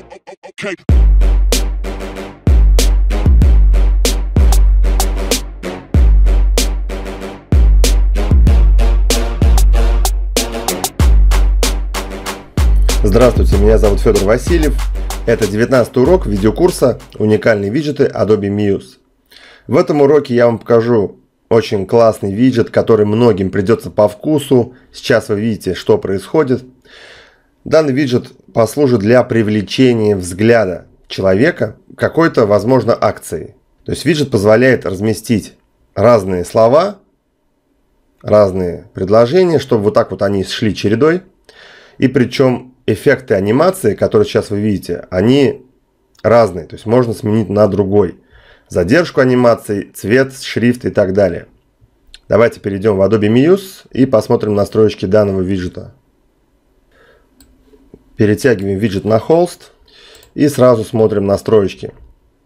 Okay. Здравствуйте, меня зовут Федор Васильев. Это 19 урок видеокурса «Уникальные виджеты Adobe Muse». В этом уроке я вам покажу очень классный виджет, который многим придется по вкусу. Сейчас вы видите, что происходит. Данный виджет послужит для привлечения взгляда человека какой-то, возможно, акции. То есть виджет позволяет разместить разные слова, разные предложения, чтобы вот так вот они шли чередой. И причем эффекты анимации, которые сейчас вы видите, они разные. То есть можно сменить на другой. Задержку анимации, цвет, шрифт и так далее. Давайте перейдем в Adobe Muse и посмотрим настройки данного виджета. Перетягиваем виджет на холст и сразу смотрим настроечки.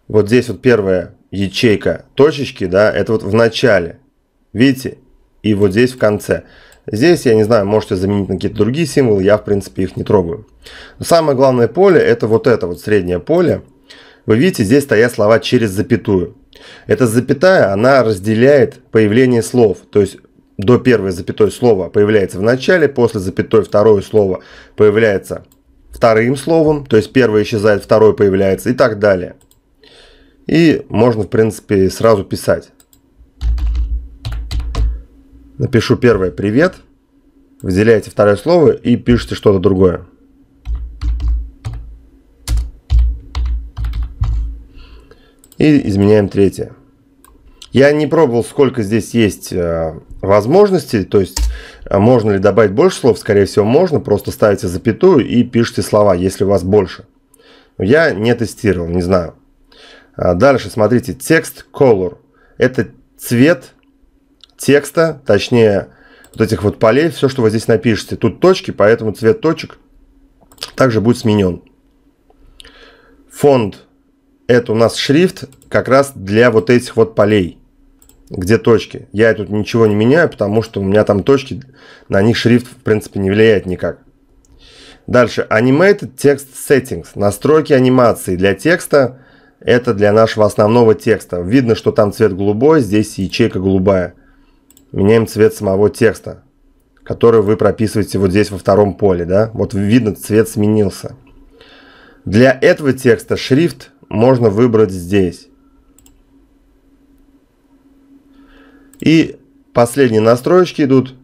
Вот здесь вот первая ячейка точечки, да, это вот в начале. Видите? И вот здесь в конце. Здесь, я не знаю, можете заменить на какие-то другие символы, я, в принципе, их не трогаю. Но самое главное поле, это вот это вот среднее поле. Вы видите, здесь стоят слова через запятую. Эта запятая, она разделяет появление слов. То есть до первой запятой слова появляется в начале, после запятой второе слово появляется вторым словом, то есть первое исчезает, второе появляется и так далее. И можно, в принципе, сразу писать. Напишу первое «Привет», выделяете второе слово и пишете что-то другое. И изменяем третье. Я не пробовал, сколько здесь есть э, возможностей, то есть э, можно ли добавить больше слов, скорее всего можно, просто ставите запятую и пишите слова, если у вас больше. Я не тестировал, не знаю. Э, дальше смотрите, текст color. Это цвет текста, точнее вот этих вот полей, все, что вы здесь напишете. Тут точки, поэтому цвет точек также будет сменен. Фонд – это у нас шрифт как раз для вот этих вот полей где точки. Я тут ничего не меняю, потому что у меня там точки, на них шрифт в принципе не влияет никак. Дальше. Animated Text Settings. Настройки анимации для текста. Это для нашего основного текста. Видно, что там цвет голубой, здесь ячейка голубая. Меняем цвет самого текста, который вы прописываете вот здесь во втором поле. Да? Вот видно, цвет сменился. Для этого текста шрифт можно выбрать здесь. И последние настройки идут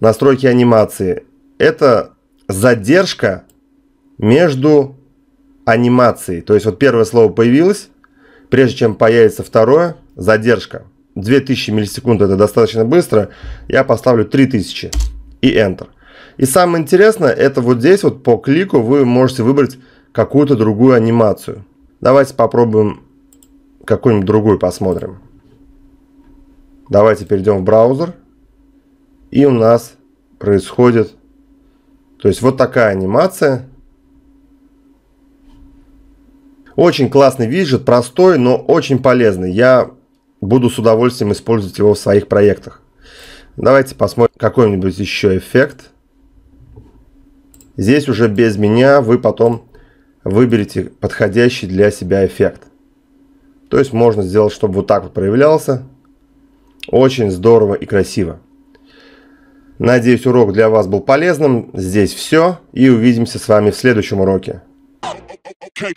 настройки анимации. Это задержка между анимацией. То есть вот первое слово появилось, прежде чем появится второе, задержка. 2000 миллисекунд это достаточно быстро, я поставлю 3000 и Enter. И самое интересное, это вот здесь вот по клику вы можете выбрать какую-то другую анимацию. Давайте попробуем какую-нибудь другую посмотрим. Давайте перейдем в браузер. И у нас происходит... То есть вот такая анимация. Очень классный виджет, простой, но очень полезный. Я буду с удовольствием использовать его в своих проектах. Давайте посмотрим какой-нибудь еще эффект. Здесь уже без меня вы потом выберете подходящий для себя эффект. То есть можно сделать, чтобы вот так вот проявлялся. Очень здорово и красиво. Надеюсь, урок для вас был полезным. Здесь все, и увидимся с вами в следующем уроке. Okay.